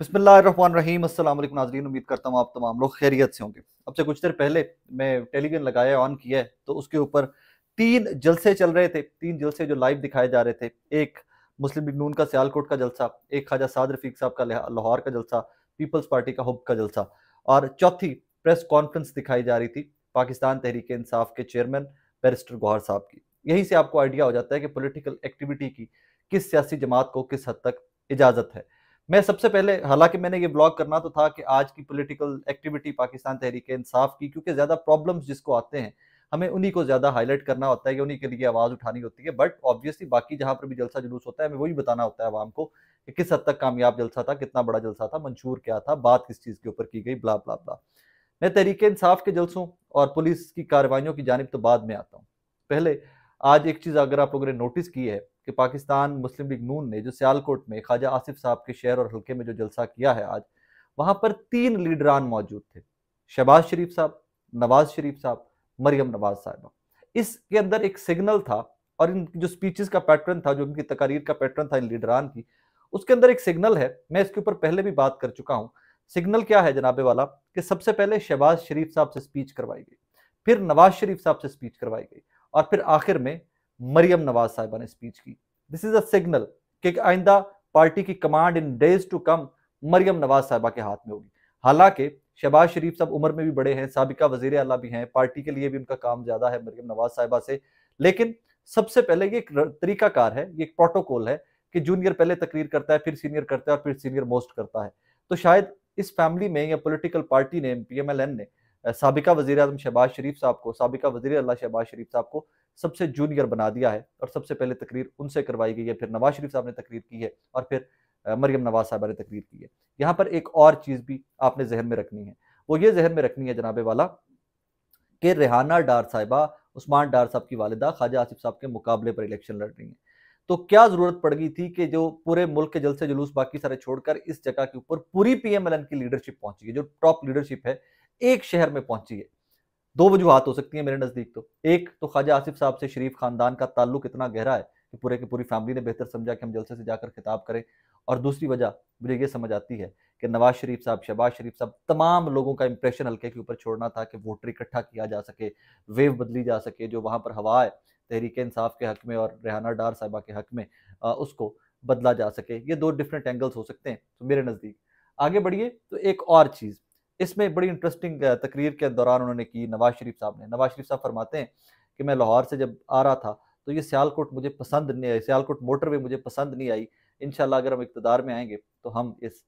बसमीम अल्लाम नाजरीन उम्मीद करता हूँ आप तमाम लोग खैरियत से होंगे अब से कुछ देर पहले मैं टेलीविजन लगाया ऑन किया है तो उसके ऊपर तीन जलसे चल रहे थे तीन जलसे जो लाइव दिखाए जा रहे थे एक मुस्लिम लीग नून का सियालकोट का जलसा एक ख्वाजा साद रफीक साहब का लाहौर का जलसा पीपल्स पार्टी का हुब का जलसा और चौथी प्रेस कॉन्फ्रेंस दिखाई जा रही थी पाकिस्तान तहरीक इंसाफ के चेयरमैन बैरिस्टर गौहर साहब की यहीं से आपको आइडिया हो जाता है कि पोलिटिकल एक्टिविटी की किस सियासी जमात को किस हद तक इजाज़त है मैं सबसे पहले हालांकि मैंने ये ब्लॉग करना तो था कि आज की पॉलिटिकल एक्टिविटी पाकिस्तान तहरीक इंसाफ की क्योंकि ज़्यादा प्रॉब्लम्स जिसको आते हैं हमें उन्हीं को ज़्यादा हाईलाइट करना होता है कि उन्हीं के लिए आवाज़ उठानी होती है बट ऑब्वियसली बाकी जहाँ पर भी जलसा जुलूस होता है हमें वही बताना होता है आवाम को कि किस हद तक कामयाब जलसा था कितना बड़ा जलसा था मंशूर क्या था बात किस चीज़ के ऊपर की गई ब्ला ब्ला ब्ला मैं तहरीक इंसाफ के जलसों और पुलिस की कार्रवाइयों की जानब तो बाद में आता हूँ पहले आज एक चीज़ अगर आप लोगों ने नोटिस की है कि पाकिस्तान मुस्लिम लीग नून ने जो सियालकोट में ख्वाजा आसिफ साहब के शहर और हल्के में जो जलसा किया है आज वहाँ पर तीन लीडरान मौजूद थे शहबाज शरीफ साहब नवाज शरीफ साहब मरियम नवाज साहबा इसके अंदर एक सिग्नल था और इन जो स्पीचेस का पैटर्न था जो इनकी तकारीर का पैटर्न था इन लीडरान की उसके अंदर एक सिग्नल है मैं इसके ऊपर पहले भी बात कर चुका हूँ सिग्नल क्या है जनाबे वाला कि सबसे पहले शहबाज शरीफ साहब से स्पीच करवाई गई फिर नवाज शरीफ साहब से स्पीच करवाई गई और फिर आखिर में मरियम नवाज साहिबा ने स्पीच की दिस इज अ सिग्नल कि आइंदा पार्टी की command in days to come Maryam Nawaz साहिबा के हाथ में होगी हालांकि शहबाज शरीफ साहब उम्र में भी बड़े हैं सबका वजीर अला भी हैं पार्टी के लिए भी उनका काम ज़्यादा है मरियम नवाज साहिबा से लेकिन सबसे पहले ये एक तरीकाकार है ये एक प्रोटोकॉल है कि जूनियर पहले तकरीर करता है फिर सीनियर करता है और फिर सीनियर मोस्ट करता है तो शायद इस फैमिली में या पॉलिटिकल पार्टी ने पी ने सबका वजी अजम शहबाज शरीफ साहब को सबका वजी अल्लाह शहबाज शरीफ साहब को सबसे जूनियर बना दिया है और सबसे पहले तकरीर उनसे करवाई गई है फिर नवाज शरीफ साहब ने तकरीर की है और फिर मरियम नवाज साहबा ने तकरीर की है यहाँ पर एक और चीज़ भी आपने जहन में रखनी है वो ये जहन में रखनी है जनाबे वाला कि रेहाना डार साहिबा उस्मान डार साहब की वालदा ख्वाजा आसिफ साहब के मुकाबले पर इलेक्शन लड़ रही हैं तो क्या ज़रूरत पड़ गई थी कि जो पूरे मुल्क के जलसे जुलूस बाकी सारे छोड़कर इस जगह के ऊपर पूरी पीएमएलएन की लीडरशिप पहुंची है जो टॉप लीडरशिप है एक शहर में पहुंची है दो वजूहत हो सकती है मेरे नज़दीक तो एक तो ख्वाजा आसिफ साहब से शरीफ खानदान का ताल्लुक इतना गहरा है कि पूरे की पूरी फैमिली ने बेहतर समझा कि हम जलसे से जाकर खिताब करें और दूसरी वजह मुझे ये समझ आती है कि नवाज शरीफ साहब शहबाज शरीफ साहब तमाम लोगों का इंप्रेशन हल्के के ऊपर छोड़ना था कि वोटर इकट्ठा किया जा सके वेव बदली जा सके जो वहाँ पर हवा है तहरीक इंसाफ के हक में और रेहाना डार साहबा के हक में आ, उसको बदला जा सके ये दो डिफरेंट एंगल्स हो सकते हैं तो मेरे नज़दीक आगे बढ़िए तो एक और चीज़ इसमें बड़ी इंटरेस्टिंग तकरीर के दौरान उन्होंने की नवाज शरीफ साहब ने नवाज शरीफ साहब फरमाते हैं कि मैं लाहौर से जब आ रहा था तो ये सियालकोट मुझे पसंद नहीं आई सियालकोट मोटरवे मुझे पसंद नहीं आई इन अगर हम इकतदार में आएंगे तो हम इस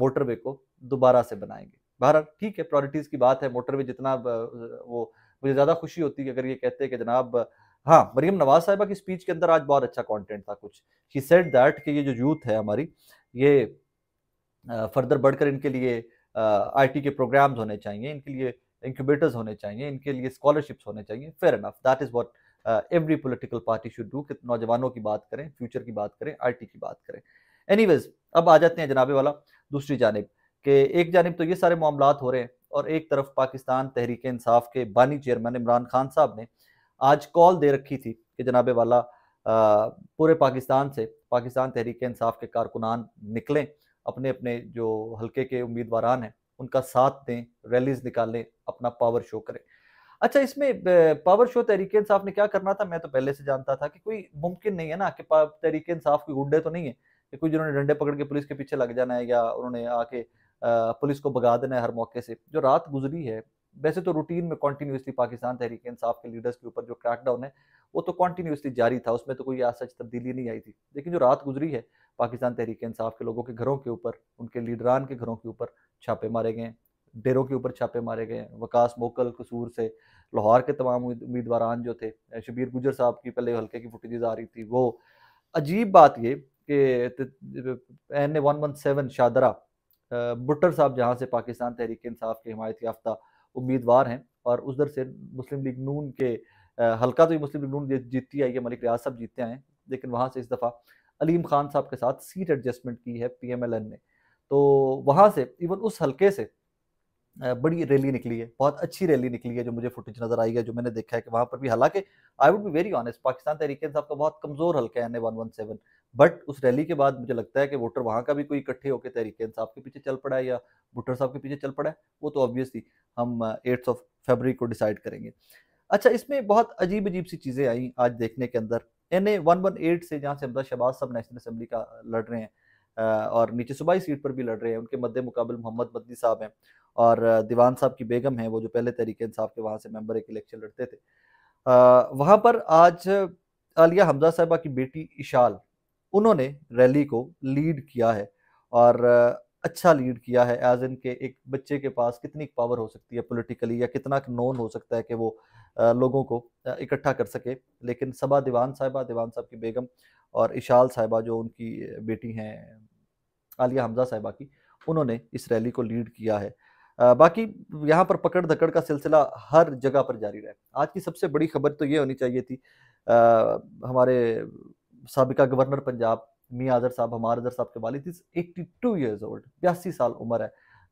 मोटरवे को दोबारा से बनाएंगे बहर ठीक है प्रायोरिटीज़ की बात है मोटरवे जितना वो मुझे ज़्यादा खुशी होती है अगर ये कहते हैं कि जनाब हाँ मरीम नवाज साहिबा की स्पीच के अंदर आज बहुत अच्छा कॉन्टेंट था कुछ ही सेट दैट कि ये जो यूथ है हमारी ये फर्दर बढ़कर इनके लिए आईटी के प्रोग्राम्स होने चाहिए इनके लिए इंक्यूबेटर्स होने चाहिए इनके लिए स्कॉलरशिप्स होने चाहिए fair enough that is what every political party should do कि नौजवानों की बात करें फ्यूचर की बात करें आई की बात करें एनी अब आ जाते हैं जनाबे वाला दूसरी जानब कि एक जानब तो ये सारे मामला हो रहे हैं और एक तरफ पाकिस्तान तहरीक इंसाफ के बानी चेयरमैन इमरान खान साहब ने आज कॉल दे रखी थी कि जनाबे वाला आ, पूरे पाकिस्तान से पाकिस्तान तहरीक इंसाफ के कारकुनान निकलें अपने अपने जो हल्के के उम्मीदवारान हैं उनका साथ दें रैलीज निकालें अपना पावर शो करें अच्छा इसमें पावर शो तहरीक इंसाफ ने क्या करना था मैं तो पहले से जानता था कि कोई मुमकिन नहीं है ना कि तहरीक इंसाफ के गुड्डे तो नहीं है कि कोई जिन्होंने डंडे पकड़ के पुलिस के पीछे लग जाना है या उन्होंने आके पुलिस को भगा देना है हर मौके से जो रात गुजरी है वैसे तो रूटीन में कॉन्टीन्यूसली पाकिस्तान तहरीक इंसाफ के लीडर्स के ऊपर जो क्रैकडाउन है वो तो कॉन्टीन्यूसली जारी था उसमें तो कोई आज सच तब्दीली नहीं आई थी लेकिन जो रात गुजरी है पाकिस्तान तहरीक इंसाफ के लोगों के घरों के ऊपर उनके लीडरान के घरों के ऊपर छापे मारे गए डेरों के ऊपर छापे मारे गए वकास मोकल कसूर से लाहौर के तमाम उम्मीदवार जो थे शबीर गुजर साहब की पहले हल्के की फुटेज आ रही थी वो अजीब बात ये कि N A one one seven Shahdara Bhuttar साहब जहाँ से पाकिस्तान तहरीक इंसाफ के हमायत याफ्ता उम्मीदवार हैं और उधर से मुस्लिम लीग नून के हल्का तो ये मुस्लिम लीग नून जीतती आई है मलिक रियाज साहब जीतते आए लेकिन वहाँ से इस दफ़ा अलीम खान साहब के साथ सीट एडजस्टमेंट की है पी ने तो वहाँ से इवन उस हल्के से बड़ी रैली निकली है बहुत अच्छी रैली निकली है जो मुझे फुटेज नजर आई है जो मैंने देखा है कि वहाँ पर भी हालांकि I would be very honest Pakistan Tehreek साहब का बहुत कमज़ोर हल्का है N A one one seven but उस रैली के बाद मुझे लगता है कि वोटर वहाँ का भी कोई इकट्ठे होकर तहरीक साहब के पीछे चल पड़ा है या भुट्टर साहब के पीछे चल पड़ा है वो तो ऑब्वियसली हम एट्थ ऑफ फेबरी को डिसाइड करेंगे अच्छा इसमें बहुत अजीब अजीब सी चीज़ें आई आज देखने के अंदर N A one one eight से जहाँ से हमदा शहबाज साहब नेशनल असम्बली का लड़ रहे हैं और नीचे सूबाई सीट पर भी लड़ रहे हैं उनके मद्दे मुकाबल मोहम्मद मदनी साहब हैं और दीवान साहब की बेगम हैं वो जो पहले तहरीक इंसाफ के वहाँ से मेम्बर एक इलेक्शन लड़ते थे वहाँ पर आज आलिया हमजा साहबा की बेटी इशाल उन्होंने रैली को लीड किया है और अच्छा लीड किया है एज इन के एक बच्चे के पास कितनी पावर हो सकती है पॉलिटिकली या कितना नोन हो सकता है कि वो लोगों को इकट्ठा कर सके लेकिन सबा दीवान साहिबा दीवान साहब की बेगम और इशाल साहिबा जो उनकी बेटी हैं आलिया हमजा साहिबा की उन्होंने इस रैली को लीड किया है बाकी यहाँ पर पकड़ धकड़ का सिलसिला हर जगह पर जारी रहे आज की सबसे बड़ी खबर तो ये होनी चाहिए थी आ, हमारे सबका गवर्नर पंजाब मियाँ आजर साहब हमार आजर साहब के वाली is eighty two years old बयासी साल उम्र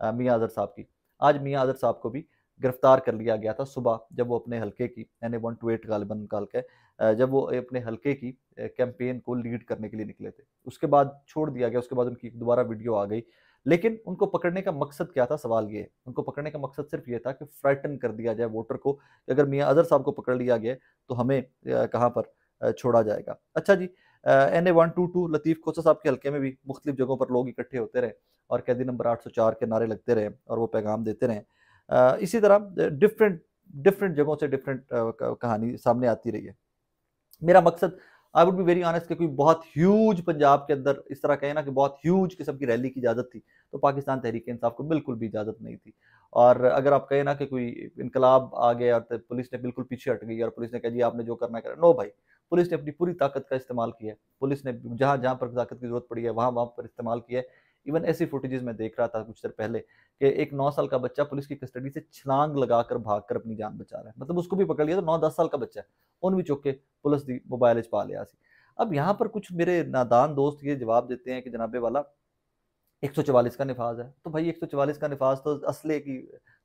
है मियाँ आजर साहब की आज मियाँ आज़र साहब को भी गिरफ्तार कर लिया गया था सुबह जब वो अपने हल्के की N A one two eight गालिबन काल के जब वो अपने हल्के की कैंपेन को लीड करने के लिए निकले थे उसके बाद छोड़ दिया गया उसके बाद उनकी दोबारा वीडियो आ गई लेकिन उनको पकड़ने का मकसद क्या था सवाल ये उनको पकड़ने का मकसद सिर्फ ये था कि फ्राइटन कर दिया जाए वोटर को कि अगर मियाँ अजहर साहब को पकड़ लिया गया तो हमें कहाँ पर छोड़ा जाएगा अच्छा जी N A one two two Latif Khosa साहब के हल्के में भी मुख्तलिफ जगहों पर लोग इकट्ठे होते रहे और कैदी नंबर आठ सौ चार के नारे लगते रहे और वो पैगाम देते रहे इसी तरह डिफरेंट डिफरेंट जगहों से डिफरेंट कहानी सामने आती रही है मेरा मकसद I would be very honest कि कोई बहुत ह्यूज पंजाब के अंदर इस तरह कहें ना कि बहुत ह्यूज किस्म की रैली की इजाज़त थी तो पाकिस्तान तहरीक इंसाफ को बिल्कुल भी इजाज़त नहीं थी और अगर आप कहें ना कि कोई इनकलाब आ गया और पुलिस ने बिल्कुल पीछे हट गई और पुलिस ने कहा जी आपने जो करना करा नो भाई पुलिस ने अपनी पूरी ताकत का इस्तेमाल किया है पुलिस ने जहाँ जहाँ पर ताकत की जरूरत पड़ी है वहाँ वहाँ पर इस्तेमाल किया है इवन ऐसी फुटेजेस में देख रहा था कुछ देर पहले कि एक नौ साल का बच्चा पुलिस की कस्टडी से छलांग लगाकर भाग कर अपनी जान बचा रहा है मतलब उसको भी पकड़ लिया तो नौ दस साल का बच्चा है उन भी चौके पुलिस की मोबाइल पा लिया सी अब यहाँ पर कुछ मेरे नादान दोस्त ये जवाब देते हैं कि जनाबे वाला चवालीस का निफाज है तो भाई चवालीस का निफाज तो असले की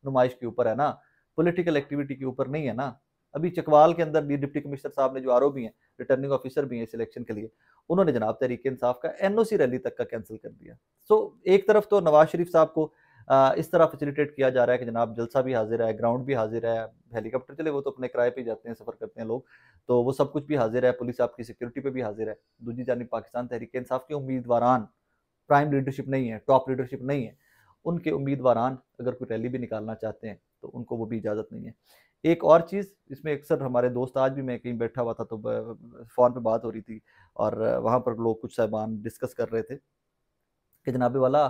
नुमाइश के ऊपर है ना पोलिटिकल एक्टिविटी के ऊपर नहीं है ना अभी चकवाल के अंदर भी डिप्टी कमिश्नर साहब ने जो आर भी हैं रिटर्निंग ऑफिसर भी हैं इस इलेक्शन के लिए उन्होंने जनाब तहरीक इंसाफ का एन रैली तक का कैंसिल कर दिया सो so, एक तरफ तो नवाज शरीफ साहब को इस तरह फैसिलिटेट किया जा रहा है कि जनाब जलसा भी हाजिर है ग्राउंड भी हाजिर है हेलीकॉप्टर चले वो तो अपने किराए पर जाते हैं सफ़र करते हैं लोग तो वो सब कुछ भी हाजिर है पुलिस आपकी सिक्योरिटी पर भी हाजिर है दूसरी जानी पाकिस्तान तहरीक इंसाफ के उम्मीदवार प्राइम लीडरशिप नहीं है टॉप लीडरशिप नहीं है उनके उम्मीदवारान अगर कोई रैली भी निकालना चाहते हैं तो उनको वो भी इजाज़त नहीं है एक और चीज़ इसमें अक्सर हमारे दोस्त आज भी मैं कहीं बैठा हुआ था तो फ़ोन पे बात हो रही थी और वहाँ पर लोग कुछ साहबान डिस्कस कर रहे थे कि जनाबे वाला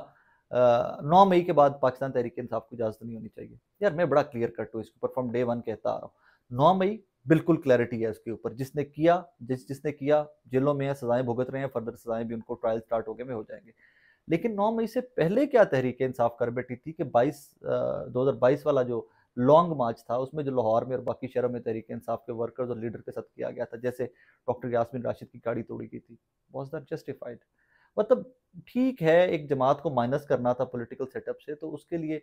नौ मई के बाद पाकिस्तान तहरीक इंसाफ को इजाज़त नहीं होनी चाहिए यार मैं बड़ा क्लियर कट हूँ इसके ऊपर फ्रॉम डे वन कहता आ रहा हूँ नौ मई बिल्कुल क्लैरिटी है उसके ऊपर जिसने किया जिस जिसने किया जेलों में सजाएं भुगत रहे हैं फर्दर सजाएं भी उनको ट्रायल स्टार्ट हो गए में हो जाएंगे लेकिन नौ मई से पहले क्या तहरीक इंसाफ कर बैठी थी कि 22 बाईस वाला जो लॉन्ग मार्च था उसमें जो लाहौर में और बाकी शहरों में तहरीक इंसाफ के वर्कर्स और लीडर के साथ किया गया था जैसे डॉक्टर यासमिन राशिद की गाड़ी तोड़ी गई थी वॉज दैट जस्टिफाइड मतलब ठीक है एक जमात को माइनस करना था पॉलिटिकल सेटअप से तो उसके लिए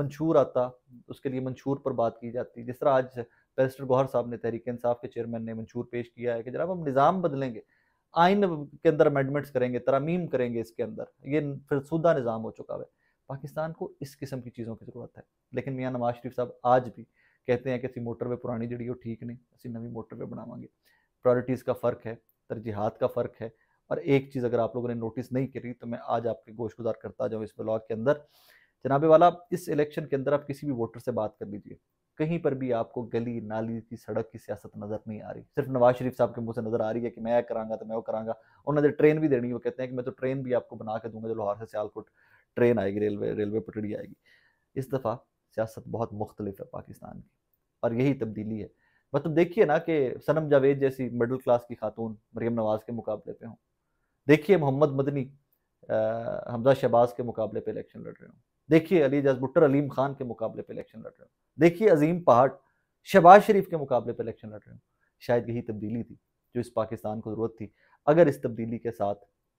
मंशूर आता उसके लिए मंशूर पर बात की जाती जिस तरह आज बैरिस्टर गौहर साहब ने तहरीक इंसाफ के चेयरमैन ने मंशूर पेश किया है कि जनाब हम निज़ाम बदलेंगे आइन के अंदर अमेंडमेंट्स करेंगे तरामीम करेंगे इसके अंदर ये फिर सुधा निज़ाम हो चुका है पाकिस्तान को इस किस्म की चीज़ों की ज़रूरत है लेकिन मियाँ नवाज शरीफ साहब आज भी कहते हैं कि मोटर मोटरवे पुरानी जी वो ठीक नहीं असी नवी मोटरवे बनावे प्रायोरिटीज़ का फ़र्क है तरजीहत का फ़र्क है और एक चीज़ अगर आप लोगों ने नोटिस नहीं करी तो मैं आज आपके गोश गुजार करता जाऊँ इस ब्लॉग के अंदर जनाबे वाला इस इलेक्शन के अंदर आप किसी भी वोटर से बात कर लीजिए कहीं पर भी आपको गली नाली की सड़क की सियासत नज़र नहीं आ रही सिर्फ नवाज शरीफ साहब के मुंह से नज़र आ रही है कि मैं करांगा तो मैं वो करांगा उन्होंने ट्रेन भी देनी वो कहते हैं कि मैं तो ट्रेन भी आपको बना के दूंगा जो लोहार से सियालकोट ट्रेन आएगी रेलवे रेलवे पटड़ी आएगी इस दफ़ा सियासत बहुत मुख्तलिफ है पाकिस्तान की और यही तब्दीली है मतलब देखिए ना कि सनम जावेद जैसी मिडल क्लास की खातून मरीम नवाज़ के मुकाबले पे हों देखिए मोहम्मद मदनी हमजा शहबाज के मुकाबले पे इलेक्शन लड़ रहे हों देखिए अली जजबुट्टर अलीम खान के मुकाबले पर इलेक्शन लड़ रहे हो देखिए अजीम पहाड़ शहबाज शरीफ के मुकाबले पर इलेक्शन लड़ रहे हो शायद यही तब्दीली थी जो इस पाकिस्तान को ज़रूरत थी अगर इस तब्दीली के साथ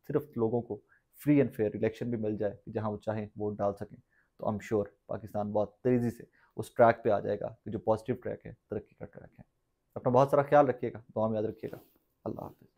सिर्फ लोगों को फ्री एंड फेयर इलेक्शन भी मिल जाए कि जहाँ वो चाहें वोट डाल सकें तो आई एम श्योर पाकिस्तान बहुत तेज़ी से उस ट्रैक पे आ जाएगा कि जो पॉजिटिव ट्रैक है तरक्की का ट्रैक है अपना बहुत सारा ख्याल रखिएगा दुआ में याद रखिएगा अल्लाह हाफिज़